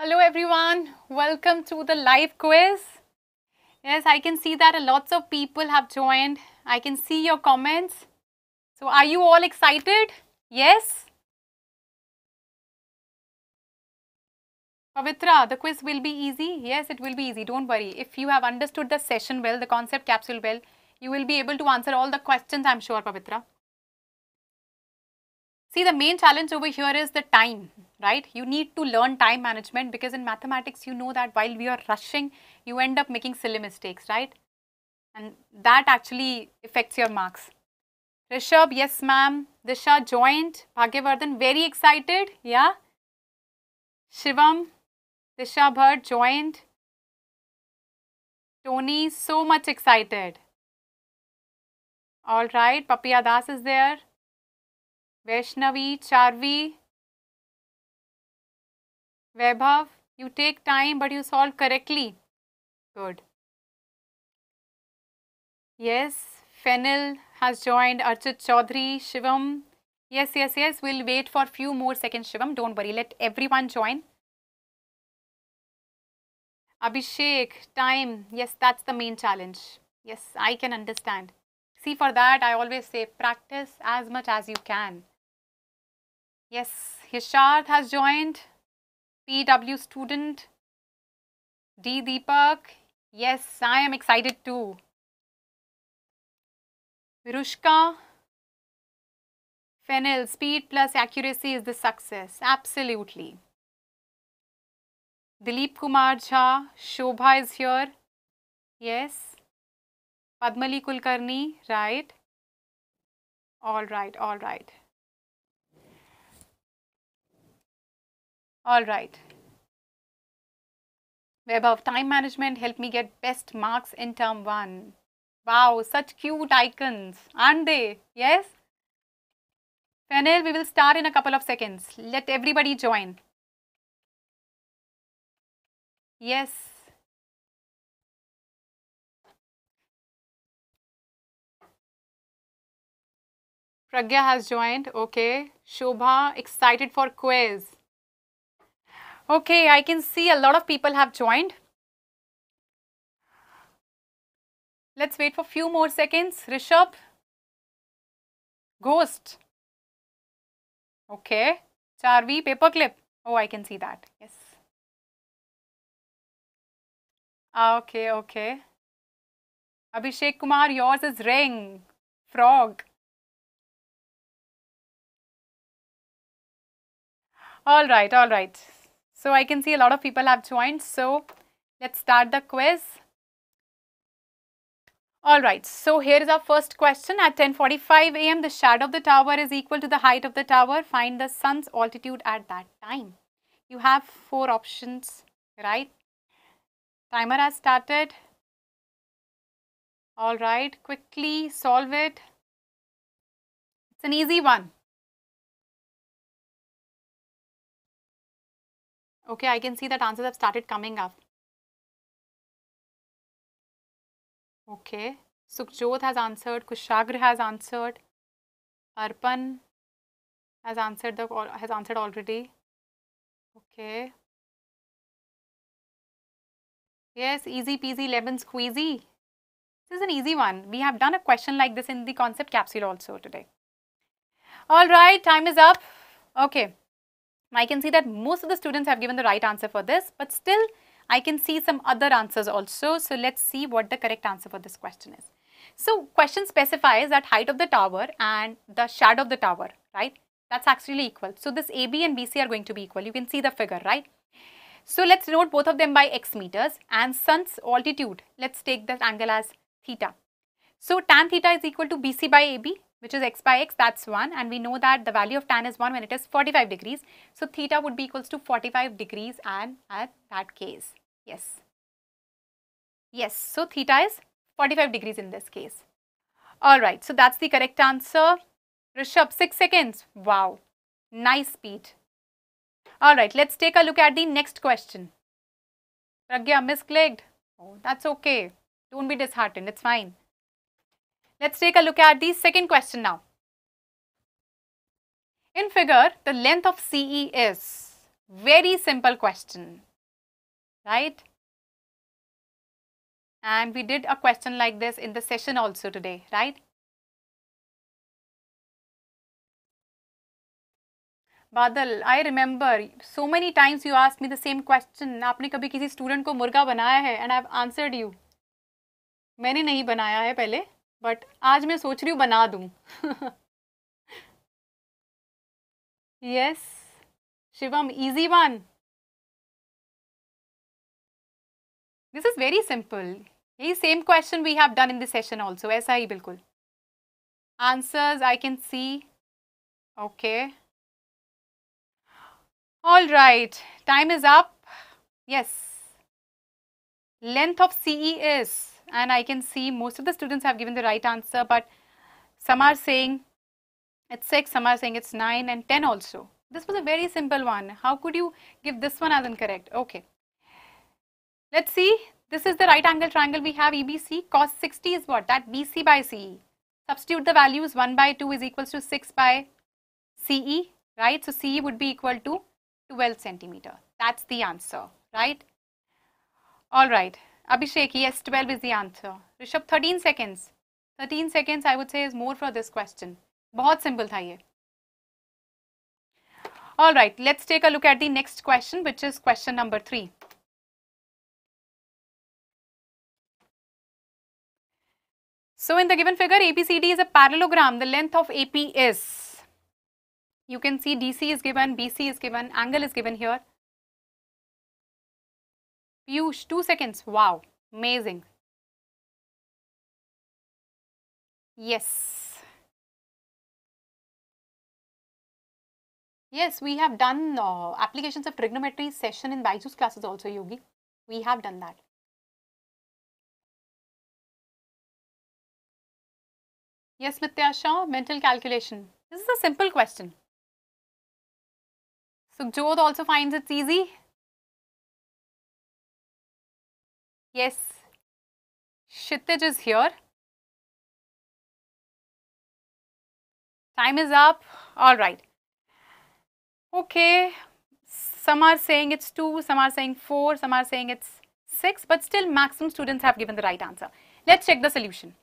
Hello everyone, welcome to the live quiz. Yes, I can see that lots of people have joined. I can see your comments. So are you all excited? Yes? Pavitra, the quiz will be easy. Yes, it will be easy. Don't worry. If you have understood the session well, the concept capsule well, you will be able to answer all the questions, I'm sure, Pavitra. See, the main challenge over here is the time right? You need to learn time management because in mathematics, you know that while we are rushing, you end up making silly mistakes, right? And that actually affects your marks. Rishabh, yes ma'am. Disha joined. Bhagyavardhan, very excited, yeah? Shivam, Disha Bhatt joined. Tony, so much excited. All right, Papiya Das is there. Vaishnavi, Charvi, Vaibhav, you take time but you solve correctly. Good. Yes, Fennel has joined Archit Chaudhary, Shivam. Yes, yes, yes. We'll wait for few more seconds, Shivam. Don't worry. Let everyone join. Abhishek, time. Yes, that's the main challenge. Yes, I can understand. See, for that, I always say practice as much as you can. Yes, Hisharth has joined. P W student D Deepak yes i am excited too virushka fennel speed plus accuracy is the success absolutely dilip kumar jha shobha is here yes padmali kulkarni right all right all right All right. Web of time management helped me get best marks in term 1. Wow, such cute icons, aren't they? Yes? Fennel, we will start in a couple of seconds. Let everybody join. Yes. Pragya has joined. Okay. Shobha, excited for quiz. Okay, I can see a lot of people have joined. Let's wait for few more seconds. Rishabh. Ghost. Okay. Charvi, paperclip. Oh, I can see that. Yes. Ah, okay, okay. Abhishek Kumar, yours is ring. Frog. All right, all right. So I can see a lot of people have joined. So let's start the quiz. Alright, so here is our first question. At 10.45 am, the shadow of the tower is equal to the height of the tower. Find the sun's altitude at that time. You have four options, right? Timer has started. Alright, quickly solve it. It's an easy one. Okay, I can see that answers have started coming up. Okay, Sukhjot has answered, Kushagra has answered, Arpan has answered the has answered already. Okay. Yes, easy peasy lemon squeezy. This is an easy one. We have done a question like this in the concept capsule also today. All right, time is up. Okay. I can see that most of the students have given the right answer for this, but still I can see some other answers also. So let's see what the correct answer for this question is. So question specifies that height of the tower and the shadow of the tower, right? That's actually equal. So this AB and BC are going to be equal. You can see the figure, right? So let's denote both of them by x meters and sun's altitude. Let's take that angle as theta. So tan theta is equal to BC by AB which is x by x that's 1 and we know that the value of tan is 1 when it is 45 degrees. So theta would be equals to 45 degrees and at that case yes. Yes so theta is 45 degrees in this case. Alright so that's the correct answer. Rishabh 6 seconds wow nice speed. Alright let's take a look at the next question. Pragya misclicked. Oh that's okay don't be disheartened it's fine. Let's take a look at the second question now. In figure, the length of CE is very simple question, right? And we did a question like this in the session also today, right? Badal, I remember so many times you asked me the same question. Aapne kabhi kisi student ko murga banaya hai and I have answered you. Maine nahi banaya hai pehle. But आज मैं सोच रही हूँ बना दूँ yes Shivam easy one this is very simple यही same question we have done in this session also ऐसा ही बिल्कुल answers I can see okay all right time is up yes length of C E is and I can see most of the students have given the right answer but some are saying it's 6, some are saying it's 9 and 10 also. This was a very simple one. How could you give this one as incorrect? Okay. Let's see. This is the right angle triangle we have EBC. Cos 60 is what? That BC by CE. Substitute the values 1 by 2 is equal to 6 by CE, right? So CE would be equal to 12 centimeter. That's the answer, right? All right. Abhishek, yes, 12 is the answer. Rishabh, 13 seconds. 13 seconds, I would say, is more for this question. बहुत simple, था All right, let's take a look at the next question, which is question number three. So in the given figure, ABCD is a parallelogram. The length of AP is, you can see DC is given, BC is given, angle is given here. Piyush, two seconds. Wow, amazing. Yes. Yes, we have done uh, applications of trigonometry session in Baiju's classes also, Yogi. We have done that. Yes, Mityasha, mental calculation. This is a simple question. Sukjod also finds it's easy. Yes, Shittaj is here. Time is up. All right. Okay. Some are saying it's 2, some are saying 4, some are saying it's 6, but still maximum students have given the right answer. Let's check the solution.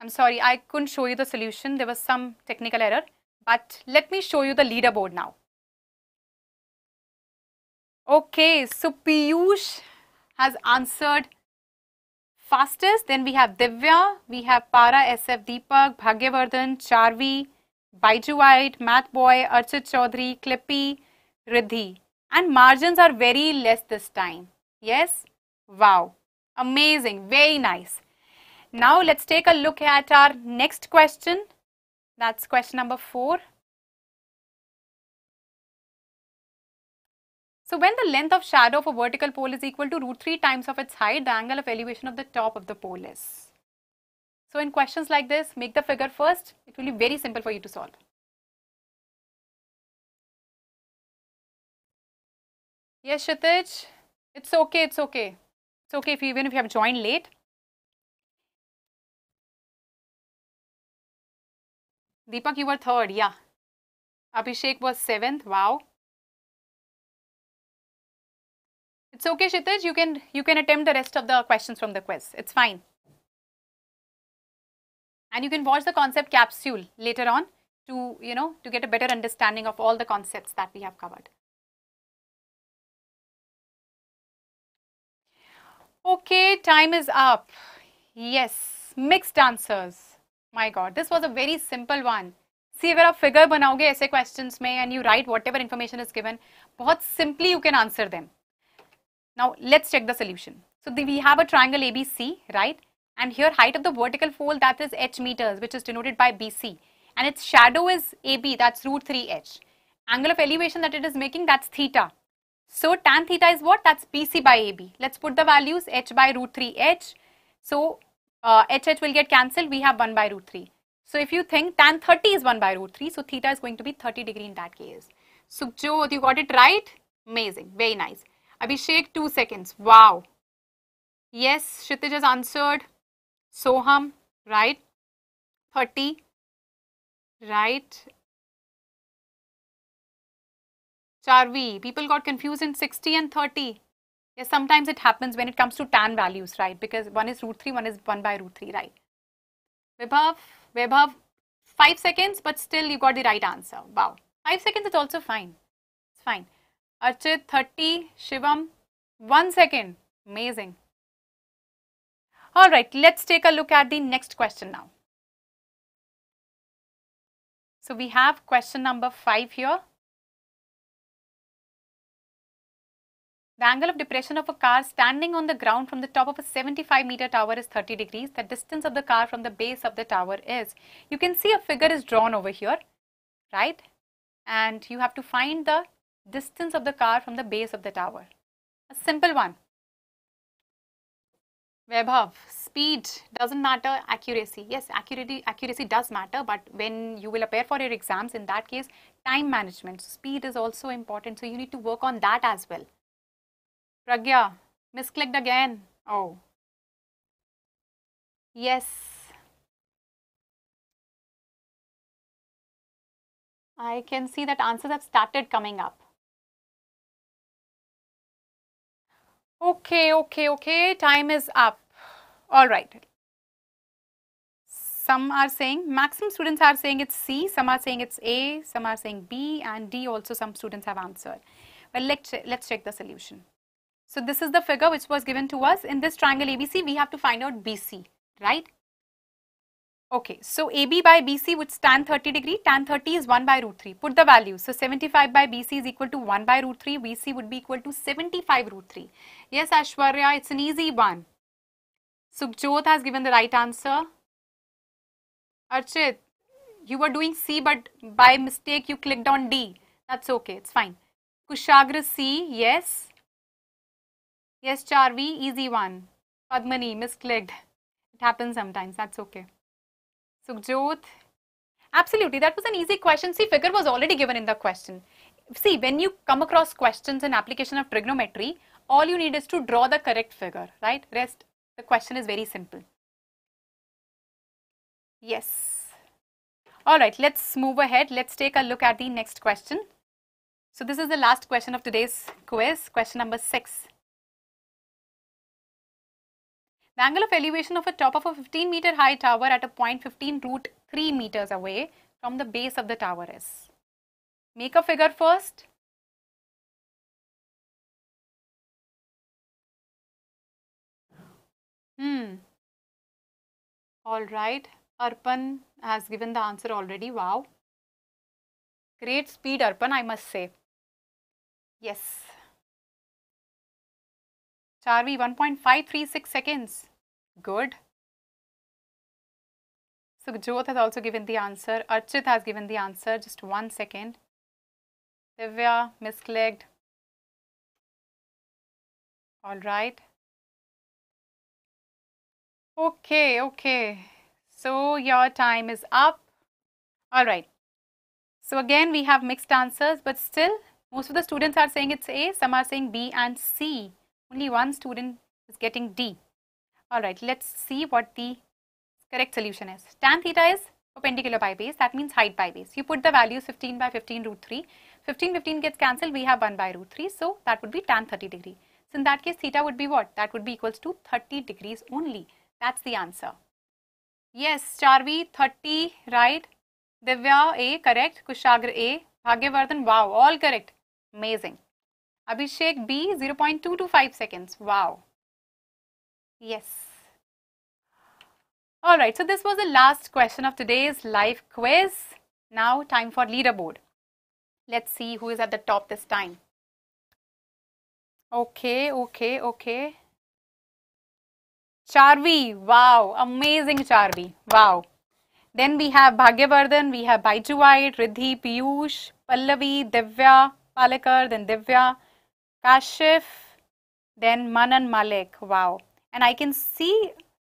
I'm sorry, I couldn't show you the solution. There was some technical error, but let me show you the leaderboard now. Okay, so Piyush has answered fastest. Then we have Divya, we have Para, SF Deepak, Bhagyavardhan, Charvi, Baiju White, Math Boy, Archit Chaudhary, Clippy, Riddhi. And margins are very less this time. Yes? Wow. Amazing. Very nice. Now let's take a look at our next question. That's question number 4. So when the length of shadow of a vertical pole is equal to root 3 times of its height, the angle of elevation of the top of the pole is. So in questions like this, make the figure first. It will be very simple for you to solve. Yes, Shitaj. it's okay, it's okay. It's okay if you, even if you have joined late. Deepak, you were third, yeah. Abhishek was seventh, wow. It's okay, Shitij. You can you can attempt the rest of the questions from the quiz. It's fine. And you can watch the concept capsule later on to you know to get a better understanding of all the concepts that we have covered. Okay, time is up. Yes, mixed answers. My God, this was a very simple one. See, अगर आप figure बनाओगे questions questions में and you write whatever information is given बहुत simply you can now let's check the solution. So the, we have a triangle ABC, right? And here height of the vertical fold that is h meters which is denoted by BC and its shadow is AB that's root 3h. Angle of elevation that it is making that's theta. So tan theta is what? That's BC by AB. Let's put the values h by root 3h. So uh, hh will get cancelled. We have 1 by root 3. So if you think tan 30 is 1 by root 3. So theta is going to be 30 degree in that case. So Joe, you got it right? Amazing. Very nice. Abhishek, 2 seconds. Wow. Yes, Shitij has answered. Soham, right? 30, right? Charvi, people got confused in 60 and 30. Yes, sometimes it happens when it comes to tan values, right? Because one is root 3, one is 1 by root 3, right? Vibhav, Vibhav, 5 seconds, but still you got the right answer. Wow. 5 seconds is also fine. It's fine. Archit 30, Shivam 1 second. Amazing. All right, let's take a look at the next question now. So we have question number 5 here. The angle of depression of a car standing on the ground from the top of a 75 meter tower is 30 degrees. The distance of the car from the base of the tower is. You can see a figure is drawn over here, right? And you have to find the distance of the car from the base of the tower. A simple one. Vaibhav, speed doesn't matter, accuracy. Yes, accuracy, accuracy does matter, but when you will appear for your exams, in that case, time management, speed is also important. So you need to work on that as well. Pragya, misclicked again. Oh. Yes. I can see that answers have started coming up. Okay, okay, okay, time is up. All right. Some are saying, maximum students are saying it's C, some are saying it's A, some are saying B and D also some students have answered. Well, let's, let's check the solution. So, this is the figure which was given to us. In this triangle ABC, we have to find out BC, right? Okay, so AB by BC would stand 30 degree, tan 30 is 1 by root 3. Put the value. So 75 by BC is equal to 1 by root 3, BC would be equal to 75 root 3. Yes, Ashwarya, it's an easy one. Subjot has given the right answer. Archit, you were doing C but by mistake you clicked on D. That's okay, it's fine. Kushagra C, yes. Yes, Charvi, easy one. Padmani, misclicked. It happens sometimes, that's okay. Sukhjot. Absolutely, that was an easy question. See, figure was already given in the question. See, when you come across questions in application of trigonometry, all you need is to draw the correct figure, right? Rest, the question is very simple. Yes. All right, let's move ahead. Let's take a look at the next question. So this is the last question of today's quiz, question number 6. The angle of elevation of a top of a 15 meter high tower at a point 15 root 3 meters away from the base of the tower is. Make a figure first. Hmm. All right. Arpan has given the answer already. Wow. Great speed, Arpan, I must say. Yes. So 1.536 seconds? Good. So Jyot has also given the answer. Archit has given the answer. Just one second. Divya misclicked. All right. Okay, okay. So your time is up. All right. So again, we have mixed answers, but still most of the students are saying it's A, some are saying B and C. Only one student is getting D. Alright, let's see what the correct solution is. Tan theta is perpendicular by base, that means height by base. You put the values 15 by 15 root 3. 15, 15 gets cancelled, we have 1 by root 3, so that would be tan 30 degree. So in that case, theta would be what? That would be equals to 30 degrees only. That's the answer. Yes, Charvi, 30, right? Divya, A, correct. Kushagra, A. Bhagyavardhan, wow, all correct. Amazing. Abhishek B 0.225 seconds. Wow. Yes. Alright, so this was the last question of today's live quiz. Now time for leaderboard. Let's see who is at the top this time. Okay, okay, okay. Charvi, wow, amazing Charvi, wow. Then we have Bhagyavardhan, we have Baiju White, Riddhi, Piyush, Pallavi, Divya, Palakar, then Divya, Kashif, then Manan Malik. Wow. And I can see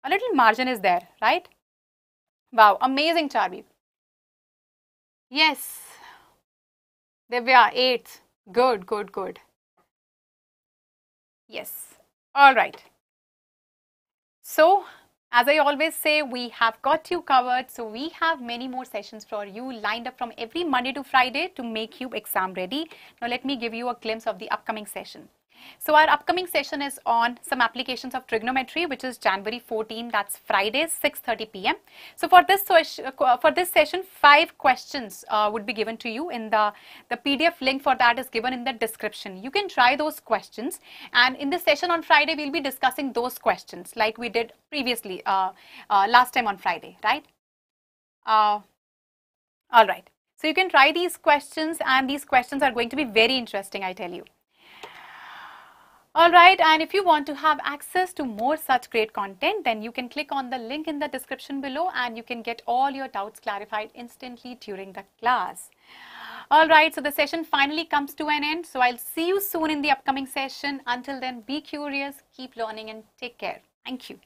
a little margin is there, right? Wow, amazing Charvi. Yes. Divya, 8. Good, good, good. Yes. All right. So, as I always say, we have got you covered. So we have many more sessions for you lined up from every Monday to Friday to make you exam ready. Now let me give you a glimpse of the upcoming session. So our upcoming session is on some applications of trigonometry, which is January 14, that's Friday, 6.30 p.m. So for this, uh, for this session, five questions uh, would be given to you in the, the PDF link for that is given in the description. You can try those questions and in the session on Friday, we'll be discussing those questions like we did previously uh, uh, last time on Friday, right? Uh, all right. So you can try these questions and these questions are going to be very interesting, I tell you. Alright, and if you want to have access to more such great content, then you can click on the link in the description below and you can get all your doubts clarified instantly during the class. Alright, so the session finally comes to an end. So I'll see you soon in the upcoming session. Until then, be curious, keep learning and take care. Thank you.